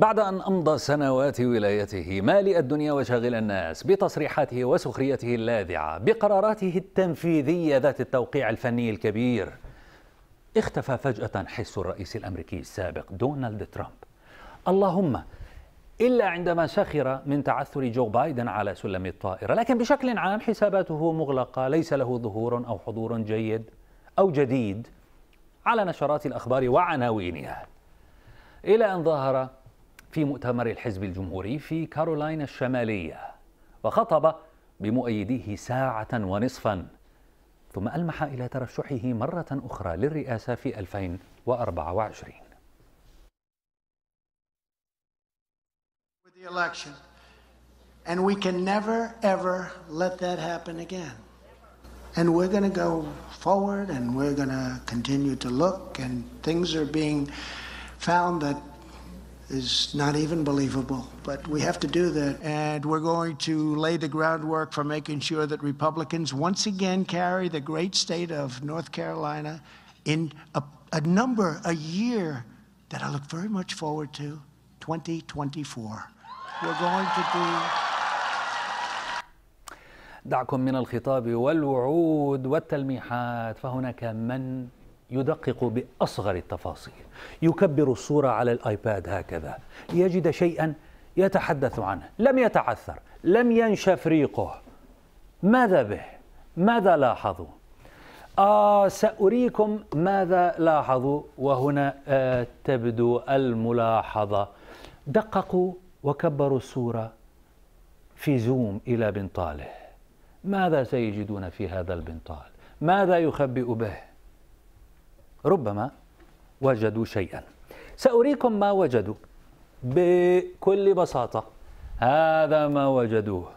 بعد أن أمضى سنوات ولايته مالئ الدنيا وشاغل الناس بتصريحاته وسخريته اللاذعة بقراراته التنفيذية ذات التوقيع الفني الكبير اختفى فجأة حس الرئيس الأمريكي السابق دونالد ترامب اللهم إلا عندما سخر من تعثر جو بايدن على سلم الطائرة لكن بشكل عام حساباته مغلقة ليس له ظهور أو حضور جيد أو جديد على نشرات الأخبار وعناوينها إلى أن ظهر في مؤتمر الحزب الجمهوري في كارولاينا الشمالية وخطب بمؤيديه ساعة ونصفا ثم ألمح إلى ترشحه مرة أخرى للرئاسة في 2024 election. And we can never, ever let that happen again. And we're going to go forward and we're going to continue to look, and things are being found that is not even believable. But we have to do that. And we're going to lay the groundwork for making sure that Republicans once again carry the great state of North Carolina in a, a number, a year that I look very much forward to 2024. We're going to do دعكم من الخطاب والوعود والتلميحات فهناك من يدقق باصغر التفاصيل يكبر الصوره على الايباد هكذا ليجد شيئا يتحدث عنه لم يتعثر لم ينشف ريقه ماذا به ماذا لاحظوا آه سأريكم ماذا لاحظوا وهنا آه تبدو الملاحظة دققوا وكبروا الصورة في زوم إلى بنطاله ماذا سيجدون في هذا البنطال ماذا يخبئ به ربما وجدوا شيئا سأريكم ما وجدوا بكل بساطة هذا ما وجدوه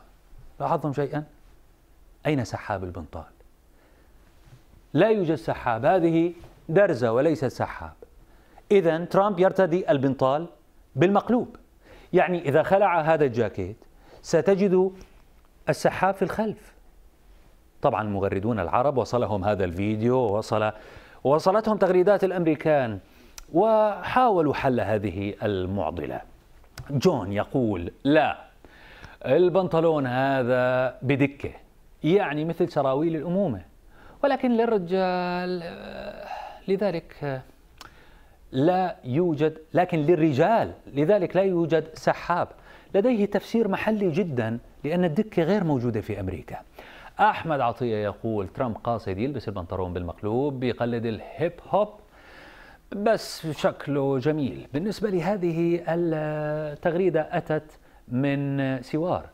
لاحظتم شيئا أين سحاب البنطال لا يوجد سحاب هذه درزة وليست سحاب إذا ترامب يرتدي البنطال بالمقلوب يعني إذا خلع هذا الجاكيت ستجد السحاب في الخلف طبعا المغردون العرب وصلهم هذا الفيديو وصل وصلتهم تغريدات الأمريكان وحاولوا حل هذه المعضلة جون يقول لا البنطلون هذا بدكة يعني مثل سراويل الأمومة ولكن للرجال لذلك لا يوجد لكن للرجال لذلك لا يوجد سحاب لديه تفسير محلي جدا لأن الدكة غير موجودة في أمريكا أحمد عطية يقول ترامب قاصد يلبس البنطلون بالمقلوب بيقلد الهيب هوب بس شكله جميل بالنسبة لهذه التغريدة أتت من سوار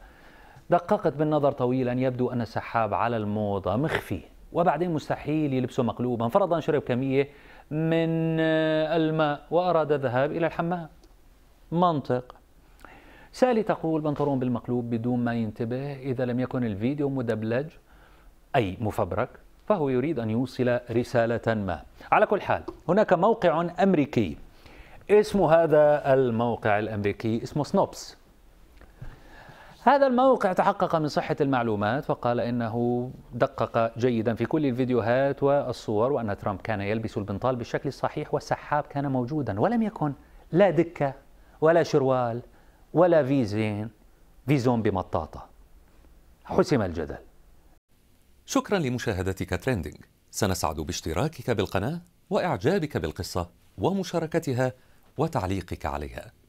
دققت بالنظر طويلا يبدو أن السحاب على الموضة مخفي وبعدين مستحيل يلبسه مقلوبا فرضا شرب كمية من الماء وأراد الذهاب إلى الحمام منطق سالي تقول بنطرون بالمقلوب بدون ما ينتبه إذا لم يكن الفيديو مدبلج أي مفبرك فهو يريد أن يوصل رسالة ما على كل حال هناك موقع أمريكي اسم هذا الموقع الأمريكي اسمه سنوبس هذا الموقع تحقق من صحة المعلومات فقال إنه دقق جيدا في كل الفيديوهات والصور وأن ترامب كان يلبس البنطال بالشكل الصحيح والسحاب كان موجودا ولم يكن لا دكة ولا شروال ولا فيزين فيزون بمطاطة حسم الجدل شكرا لمشاهدتك تريندينج سنسعد باشتراكك بالقناة وإعجابك بالقصة ومشاركتها وتعليقك عليها